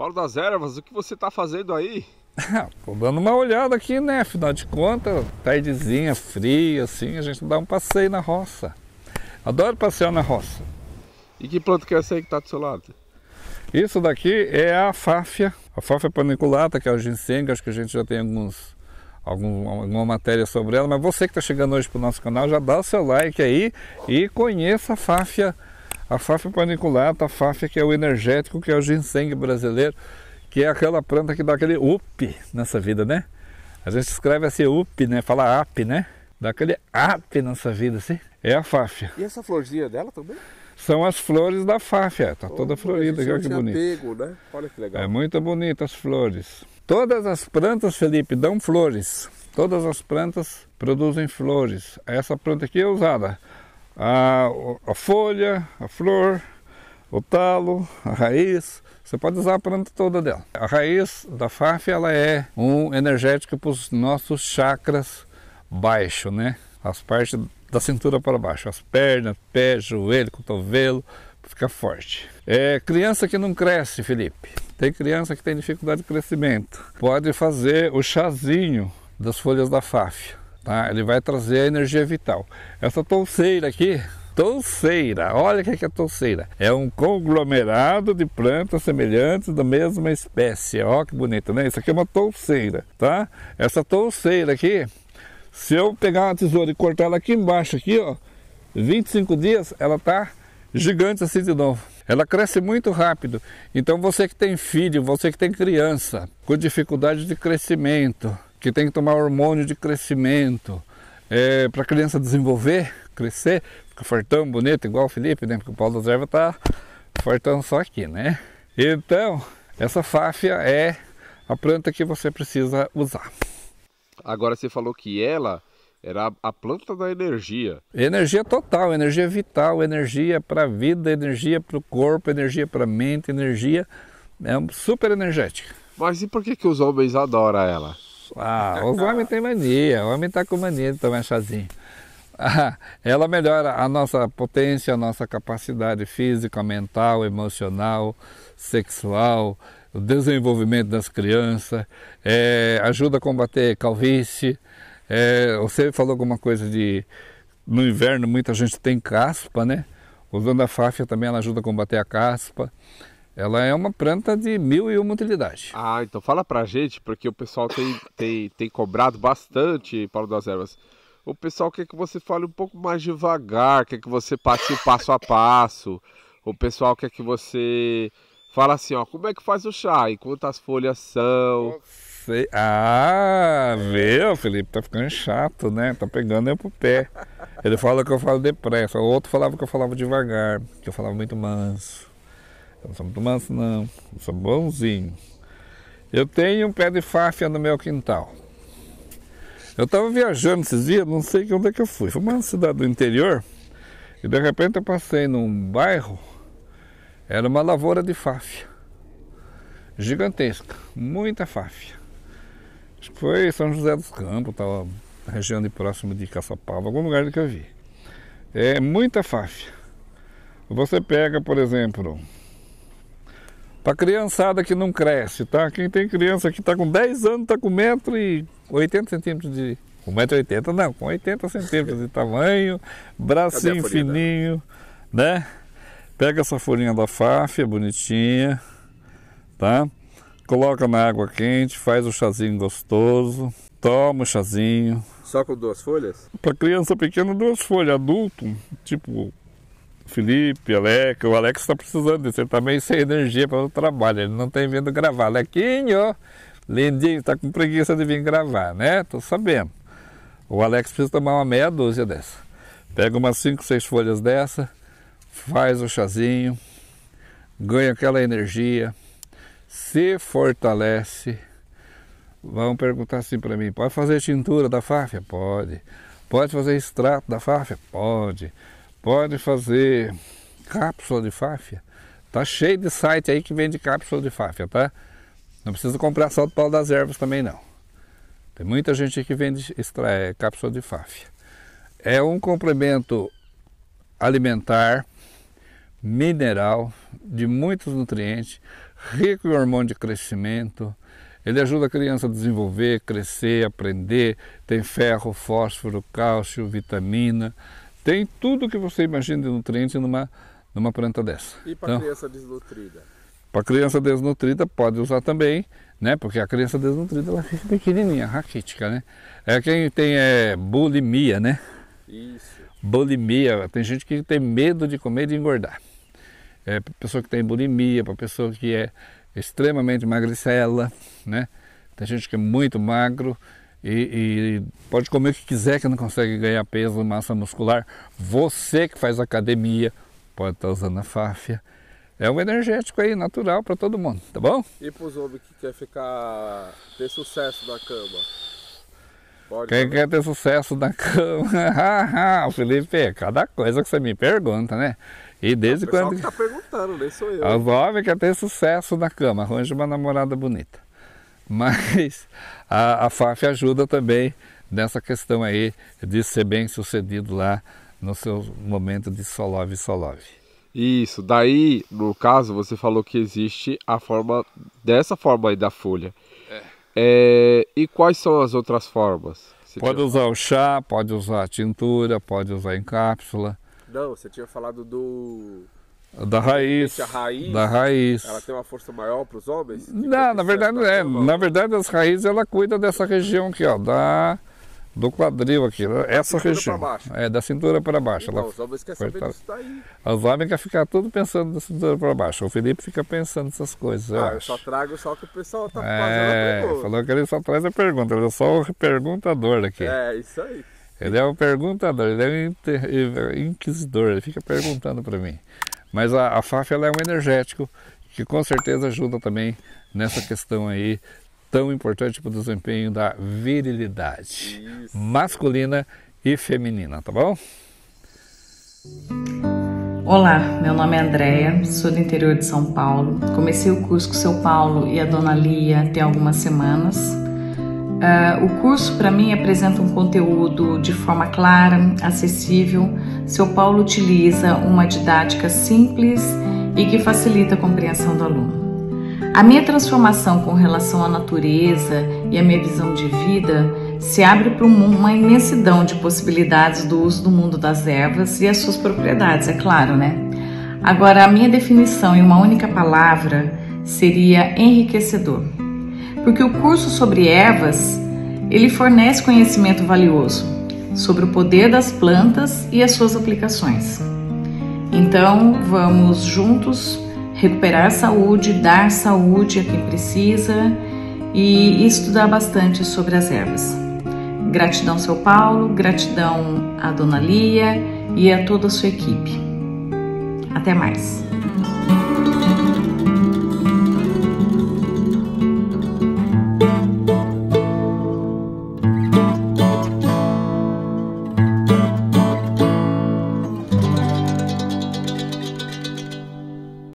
Paulo das Ervas, o que você está fazendo aí? Tô ah, dando uma olhada aqui, né? Afinal de contas, tardezinha, fria, assim, a gente dá um passeio na roça. Adoro passear na roça. E que planta que é essa aí que está do seu lado? Isso daqui é a fáfia, a fáfia paniculata, que é o ginseng, acho que a gente já tem alguns, algum, alguma matéria sobre ela, mas você que está chegando hoje para o nosso canal, já dá o seu like aí e conheça a fáfia paniculata a fáfia paniculata, a fáfia que é o energético, que é o ginseng brasileiro, que é aquela planta que dá aquele up nessa vida, né? A gente escreve assim up, né? Fala up, né? Dá aquele up nessa vida, assim. É a fáfia. E essa florzinha dela também? São as flores da fáfia, é. tá oh, toda florida, é olha que bonito. Apego, né? Olha que legal. É muito bonita as flores. Todas as plantas, Felipe, dão flores. Todas as plantas produzem flores. Essa planta aqui é usada a, a folha, a flor, o talo, a raiz. Você pode usar a planta toda dela. A raiz da FAF ela é um energético para os nossos chakras baixo, né? As partes da cintura para baixo, as pernas, pé, joelho, cotovelo, fica forte. É criança que não cresce, Felipe. Tem criança que tem dificuldade de crescimento. Pode fazer o chazinho das folhas da fáfia. Tá? Ele vai trazer a energia vital. Essa touceira aqui, touceira, olha o que é a é touceira. É um conglomerado de plantas semelhantes da mesma espécie. Olha que bonito, né? Isso aqui é uma touceira, tá? Essa touceira aqui, se eu pegar uma tesoura e cortar ela aqui embaixo, aqui, ó, 25 dias, ela tá gigante assim de novo. Ela cresce muito rápido. Então você que tem filho, você que tem criança com dificuldade de crescimento, que tem que tomar hormônio de crescimento, é, para a criança desenvolver, crescer, ficar fartão, bonito, igual o Felipe, né? Porque o Paulo da Serva tá fartão só aqui, né? Então, essa fáfia é a planta que você precisa usar. Agora você falou que ela era a planta da energia. Energia total, energia vital, energia para a vida, energia para o corpo, energia para a mente, energia é super energética. Mas e por que, que os homens adoram ela? Ah, os homens têm mania, o homem está com mania de tomar chazinho. Ah, ela melhora a nossa potência, a nossa capacidade física, mental, emocional, sexual, o desenvolvimento das crianças, é, ajuda a combater calvície. É, você falou alguma coisa de no inverno muita gente tem caspa, né? Usando a fáfia também ela ajuda a combater a caspa. Ela é uma planta de mil e uma utilidade. Ah, então fala pra gente, porque o pessoal tem, tem, tem cobrado bastante, Paulo das Ervas. O pessoal quer que você fale um pouco mais devagar, quer que você passe o passo a passo. O pessoal quer que você fala assim, ó, como é que faz o chá e quantas folhas são. Sei. Ah, viu, Felipe, tá ficando chato, né? Tá pegando eu pro pé. Ele fala que eu falo depressa, o outro falava que eu falava devagar, que eu falava muito manso. Eu não sou muito manso, não. Eu sou bonzinho. Eu tenho um pé de fáfia no meu quintal. Eu estava viajando esses dias, não sei onde é que eu fui. Foi uma cidade do interior. E de repente eu passei num bairro. Era uma lavoura de fáfia. Gigantesca. Muita fáfia. Acho que foi São José dos Campos, estava na região de próximo de Caçapava, algum lugar que eu vi. É muita fáfia. Você pega, por exemplo, para criançada que não cresce, tá? Quem tem criança que está com 10 anos, está com 1,80m centímetros de... 1,80m não, com 80 centímetros de tamanho, bracinho fininho, né? Pega essa folhinha da fáfia, é bonitinha, tá? Coloca na água quente, faz o chazinho gostoso, toma o chazinho. Só com duas folhas? Para criança pequena, duas folhas. Adulto, tipo Felipe, Alex. O Alex está precisando disso. Ele também tá sem energia para o trabalho. Ele não tem vindo gravar. Lequinho, lindinho, está com preguiça de vir gravar, né? Tô sabendo. O Alex precisa tomar uma meia dúzia dessa. Pega umas 5, 6 folhas dessa, faz o chazinho, ganha aquela energia, se fortalece. Vão perguntar assim para mim: pode fazer tintura da fáfia? Pode. Pode fazer extrato da fáfia? Pode pode fazer cápsula de fáfia. Tá cheio de site aí que vende cápsula de fáfia, tá? Não precisa comprar só do pau das ervas também não. Tem muita gente que vende extrai é, cápsula de fáfia. É um complemento alimentar, mineral, de muitos nutrientes, rico em hormônio de crescimento. Ele ajuda a criança a desenvolver, crescer, aprender. Tem ferro, fósforo, cálcio, vitamina, tem tudo que você imagina de nutriente numa, numa planta dessa. E para então, criança desnutrida? Para criança desnutrida pode usar também, né? Porque a criança desnutrida ela fica pequenininha, raquítica, né? É quem tem é, bulimia, né? Isso. Bulimia, tem gente que tem medo de comer e de engordar. É para pessoa que tem bulimia, para pessoa que é extremamente magricela, é né? Tem gente que é muito magro, e, e, pode comer o que quiser que não consegue ganhar peso, massa muscular. Você que faz academia pode estar tá usando a Fáfia. É um energético aí natural para todo mundo, tá bom? E para os homens que quer ficar ter sucesso na cama. Pode Quem também. quer ter sucesso na cama? o Felipe, é cada coisa que você me pergunta, né? E desde o quando. Que tá perguntando, nem sou eu. Os homens quer ter sucesso na cama, arranja uma namorada bonita mas a, a FAF ajuda também nessa questão aí de ser bem sucedido lá no seu momento de solove solove. Isso, daí no caso você falou que existe a forma dessa forma aí da folha. É. É, e quais são as outras formas? Você pode usar o chá, pode usar a tintura, pode usar em cápsula. Não, você tinha falado do da raiz, raiz, da raiz. Ela tem uma força maior para os homens? Não, na tipo, verdade é. Na verdade, as raízes ela cuida dessa região aqui, ó, da do quadril aqui, essa região. É, da cintura para baixo. Não, ela, então, os homens querem saber disso daí. Os homens querem ficar tudo pensando da cintura para baixo. O Felipe fica pensando nessas coisas. Ah, eu, eu só trago só que o pessoal tá é, fazendo a Falou que ele só traz a pergunta, ele é só o perguntador aqui. É, isso aí. Ele é um perguntador, ele é um inquisidor, ele fica perguntando para mim. Mas a, a FAF ela é um energético que com certeza ajuda também nessa questão aí tão importante para o desempenho da virilidade Isso. masculina e feminina, tá bom? Olá, meu nome é Andréia, sou do interior de São Paulo. Comecei o curso com o seu Paulo e a dona Lia tem algumas semanas. Uh, o curso para mim apresenta um conteúdo de forma clara, acessível. Seu Paulo utiliza uma didática simples e que facilita a compreensão do aluno. A minha transformação com relação à natureza e a minha visão de vida se abre para uma imensidão de possibilidades do uso do mundo das ervas e as suas propriedades, é claro, né? Agora, a minha definição em uma única palavra seria enriquecedor porque o curso sobre ervas ele fornece conhecimento valioso sobre o poder das plantas e as suas aplicações. Então, vamos juntos recuperar saúde, dar saúde a quem precisa e estudar bastante sobre as ervas. Gratidão, São Paulo, gratidão à Dona Lia e a toda a sua equipe. Até mais!